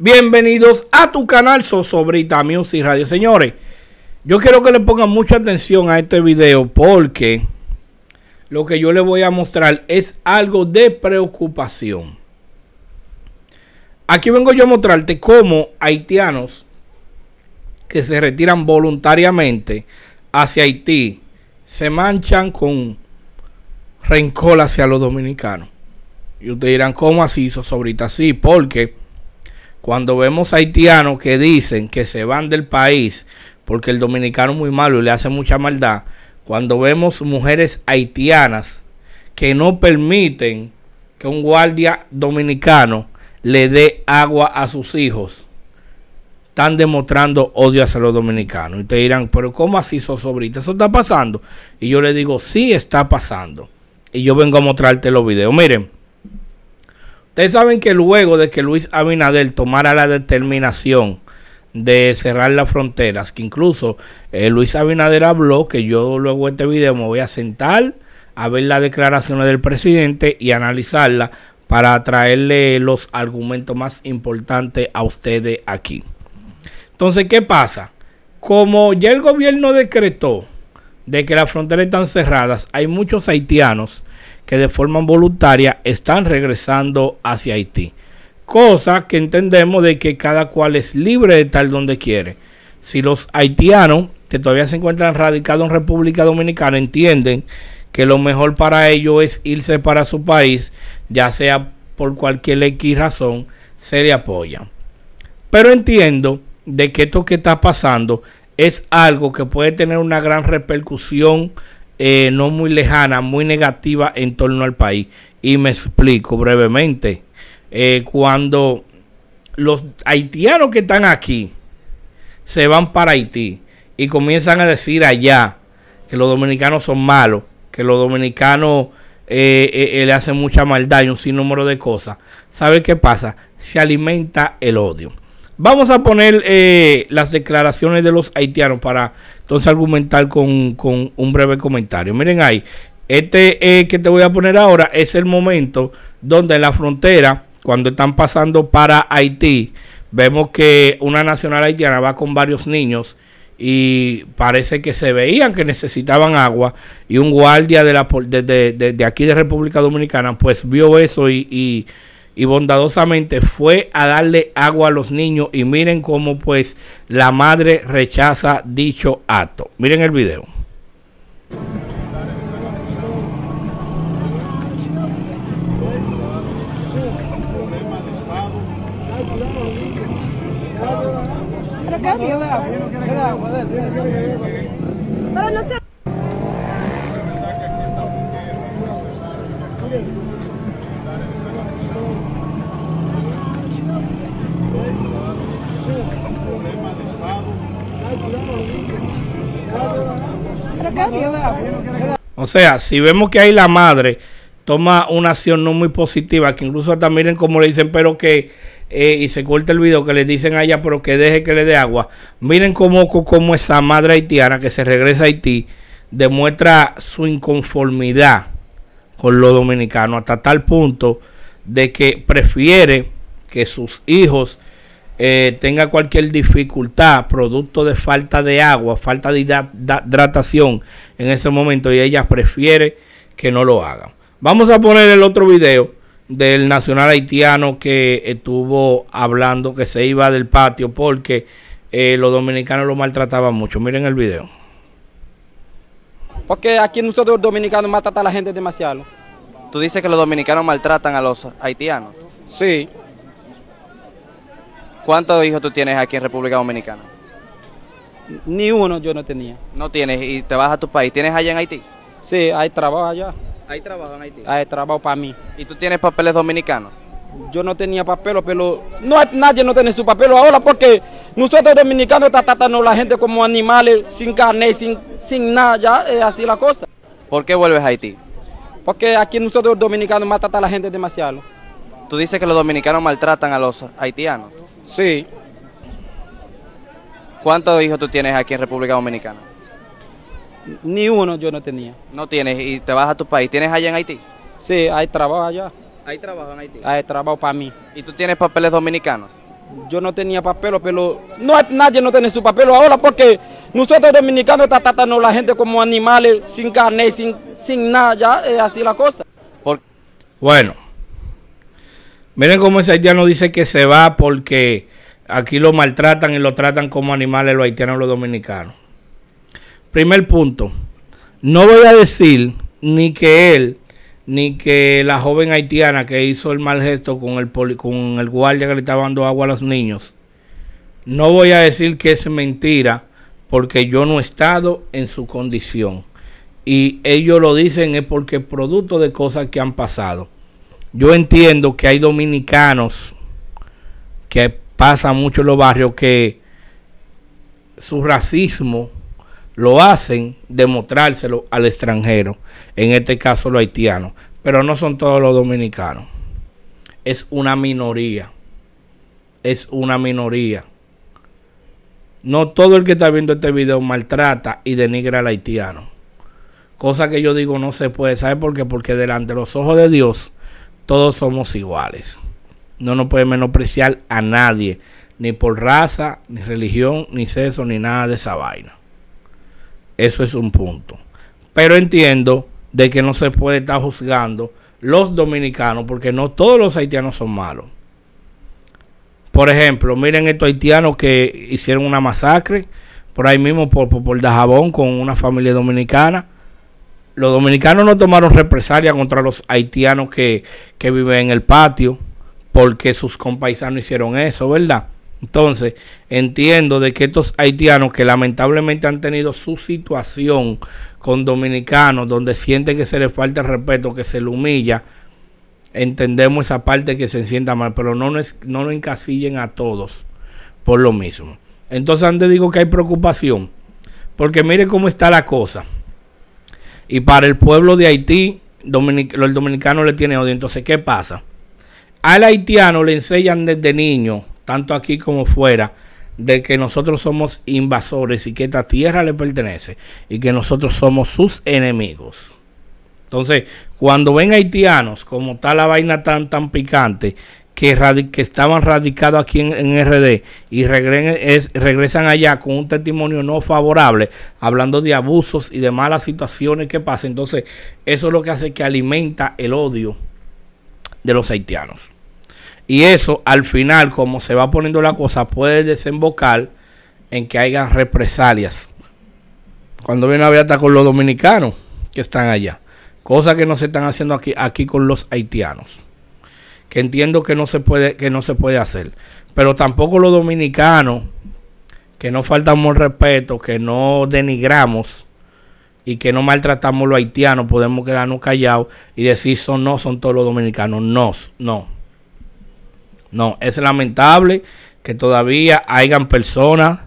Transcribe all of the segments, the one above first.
Bienvenidos a tu canal Sosobrita Music Radio. Señores, yo quiero que le pongan mucha atención a este video porque lo que yo les voy a mostrar es algo de preocupación. Aquí vengo yo a mostrarte cómo haitianos que se retiran voluntariamente hacia Haití se manchan con rencor hacia los dominicanos. Y ustedes dirán, ¿cómo así, Sosobrita? Sí, porque cuando vemos haitianos que dicen que se van del país porque el dominicano es muy malo y le hace mucha maldad, cuando vemos mujeres haitianas que no permiten que un guardia dominicano le dé agua a sus hijos, están demostrando odio hacia los dominicanos. Y te dirán, pero ¿cómo así sobrita? Eso está pasando. Y yo le digo, sí está pasando. Y yo vengo a mostrarte los videos. Miren, Ustedes saben que luego de que Luis Abinader tomara la determinación de cerrar las fronteras, que incluso eh, Luis Abinader habló que yo luego de este video me voy a sentar a ver las declaraciones del presidente y analizarla para traerle los argumentos más importantes a ustedes aquí. Entonces, ¿qué pasa? Como ya el gobierno decretó de que las fronteras están cerradas, hay muchos haitianos que de forma voluntaria están regresando hacia Haití. Cosa que entendemos de que cada cual es libre de estar donde quiere. Si los haitianos que todavía se encuentran radicados en República Dominicana entienden que lo mejor para ellos es irse para su país, ya sea por cualquier X razón, se le apoya. Pero entiendo de que esto que está pasando es algo que puede tener una gran repercusión eh, no muy lejana, muy negativa en torno al país. Y me explico brevemente. Eh, cuando los haitianos que están aquí se van para Haití y comienzan a decir allá que los dominicanos son malos, que los dominicanos eh, le hacen mucha maldad y un sinnúmero de cosas, ¿sabe qué pasa? Se alimenta el odio. Vamos a poner eh, las declaraciones de los haitianos para entonces argumentar con, un breve comentario. Miren ahí, este eh, que te voy a poner ahora es el momento donde en la frontera, cuando están pasando para Haití, vemos que una nacional haitiana va con varios niños y parece que se veían que necesitaban agua y un guardia de, la, desde aquí de República Dominicana pues vio eso y y bondadosamente fue a darle agua a los niños y miren cómo pues la madre rechaza dicho acto. Miren el video. O sea, si vemos que ahí la madre toma una acción no muy positiva, que incluso hasta miren cómo le dicen, pero que, eh, y se corta el video, que le dicen a ella, pero que deje que le dé agua. Miren cómo, cómo esa madre haitiana que se regresa a Haití demuestra su inconformidad con lo dominicano hasta tal punto de que prefiere que sus hijos eh, tenga cualquier dificultad producto de falta de agua, falta de hidratación en ese momento y ella prefiere que no lo hagan. Vamos a poner el otro video del nacional haitiano que estuvo hablando que se iba del patio porque eh, los dominicanos lo maltrataban mucho. Miren el video. Porque aquí nosotros los dominicanos maltratan a la gente demasiado. ¿Tú dices que los dominicanos maltratan a los haitianos? Sí. ¿Cuántos hijos tú tienes aquí en República Dominicana? Ni uno yo no tenía. No tienes y te vas a tu país. ¿Tienes allá en Haití? Sí, hay trabajo allá. ¿Hay trabajo en Haití? Hay trabajo para mí. ¿Y tú tienes papeles dominicanos? Yo no tenía papel, pero no nadie no tiene su papel ahora porque nosotros dominicanos estamos tratando a la gente como animales, sin carne, sin, sin nada, ya es así la cosa. ¿Por qué vuelves a Haití? Porque aquí nosotros dominicanos matamos a la gente demasiado. Tú dices que los dominicanos maltratan a los haitianos. Sí. ¿Cuántos hijos tú tienes aquí en República Dominicana? Ni uno yo no tenía. No tienes y te vas a tu país. ¿Tienes allá en Haití? Sí, hay trabajo allá. ¿Hay trabajo en Haití? Hay trabajo para mí. ¿Y tú tienes papeles dominicanos? Yo no tenía papeles, pero no nadie no tiene su papel ahora porque nosotros dominicanos tratando a la gente como animales, sin carne, sin, sin nada, ya es así la cosa. Bueno, Miren cómo ese haitiano dice que se va porque aquí lo maltratan y lo tratan como animales los haitianos y los dominicanos. Primer punto. No voy a decir ni que él, ni que la joven haitiana que hizo el mal gesto con el, con el guardia que le estaba dando agua a los niños, no voy a decir que es mentira porque yo no he estado en su condición. Y ellos lo dicen es porque producto de cosas que han pasado yo entiendo que hay dominicanos que pasan mucho en los barrios que su racismo lo hacen demostrárselo al extranjero, en este caso los haitianos, pero no son todos los dominicanos. Es una minoría. Es una minoría. No todo el que está viendo este video maltrata y denigra al haitiano. Cosa que yo digo no se puede. saber... por qué? Porque delante de los ojos de Dios, todos somos iguales. No nos puede menospreciar a nadie, ni por raza, ni religión, ni sexo, ni nada de esa vaina. Eso es un punto. Pero entiendo de que no se puede estar juzgando los dominicanos porque no todos los haitianos son malos. Por ejemplo, miren estos haitianos que hicieron una masacre por ahí mismo por, por, por Dajabón con una familia dominicana los dominicanos no tomaron represalia contra los haitianos que, que viven en el patio porque sus compaisanos hicieron eso, ¿verdad? Entonces, entiendo de que estos haitianos que lamentablemente han tenido su situación con dominicanos, donde sienten que se les falta el respeto, que se les humilla, entendemos esa parte que se sienta mal, pero no nos, no encasillen a todos por lo mismo. Entonces, antes digo que hay preocupación, porque mire cómo está la cosa. Y para el pueblo de Haití, los el dominicano le tiene odio. Entonces, ¿qué pasa? Al haitiano le enseñan desde niño, tanto aquí como fuera, de que nosotros somos invasores y que esta tierra le pertenece y que nosotros somos sus enemigos. Entonces, cuando ven haitianos, como está la vaina tan, tan picante, que, estaban radicados aquí en, RD y regresan allá con un testimonio no favorable, hablando de abusos y de malas situaciones que pasan. Entonces, eso es lo que hace que alimenta el odio de los haitianos. Y eso, al final, como se va poniendo la cosa, puede desembocar en que hayan represalias. Cuando viene a ver hasta con los dominicanos que están allá. Cosa que no se están haciendo aquí, aquí con los haitianos que entiendo que no se puede, que no se puede hacer. Pero tampoco los dominicanos, que no faltamos respeto, que no denigramos y que no maltratamos a los haitianos, podemos quedarnos callados y decir son no, son todos los dominicanos. No, no. No, es lamentable que todavía hayan personas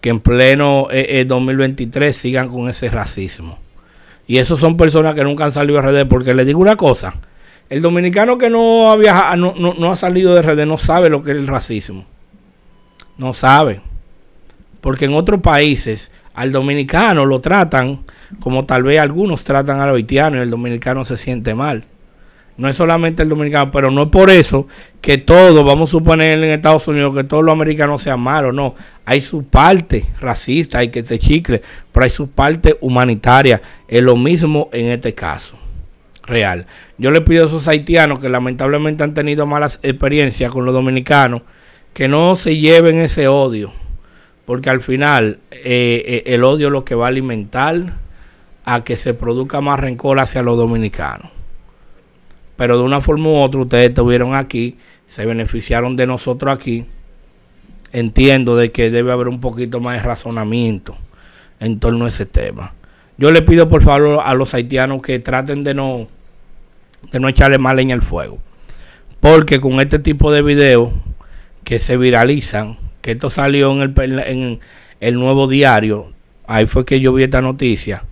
que en pleno 2023 eh, eh, sigan con ese racismo. Y esos son personas que nunca han salido a redes porque les digo una cosa, el dominicano que no ha viajado, no, no, ha salido de redes, no sabe lo que es el racismo. No sabe. Porque en otros países al dominicano lo tratan como tal vez algunos tratan al haitiano y el dominicano se siente mal. No es solamente el dominicano, pero no es por eso que todos, vamos a suponer en Estados Unidos, que todos los americanos sean malos, no. Hay su parte racista, hay que se chicle, pero hay su parte humanitaria. Es lo mismo en este caso real. Yo le pido a esos haitianos que lamentablemente han tenido malas experiencias con los dominicanos que no se lleven ese odio, porque al final eh, eh, el odio es lo que va a alimentar a que se produzca más rencor hacia los dominicanos. Pero de una forma u otra ustedes estuvieron aquí, se beneficiaron de nosotros aquí. Entiendo de que debe haber un poquito más de razonamiento en torno a ese tema. Yo le pido por favor a los haitianos que traten de no de no echarle mal leña al fuego. Porque con este tipo de videos que se viralizan, que esto salió en el, nuevo diario, ahí fue que yo vi esta noticia,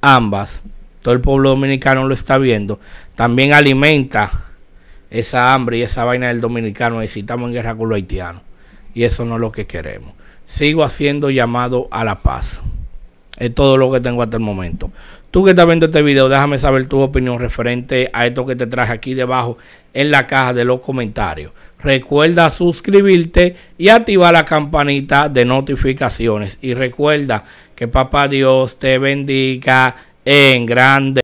ambas, todo el pueblo dominicano lo está viendo, también alimenta esa hambre y esa vaina del dominicano, necesitamos en guerra con los haitianos, y eso no es lo que queremos. Sigo haciendo llamado a la paz. Es todo lo que tengo hasta el momento. Tú que estás viendo este video, déjame saber tu opinión referente a esto que te traje aquí debajo en la caja de los comentarios. Recuerda suscribirte y activar la campanita de notificaciones. Y recuerda que Papá Dios te bendiga en grande.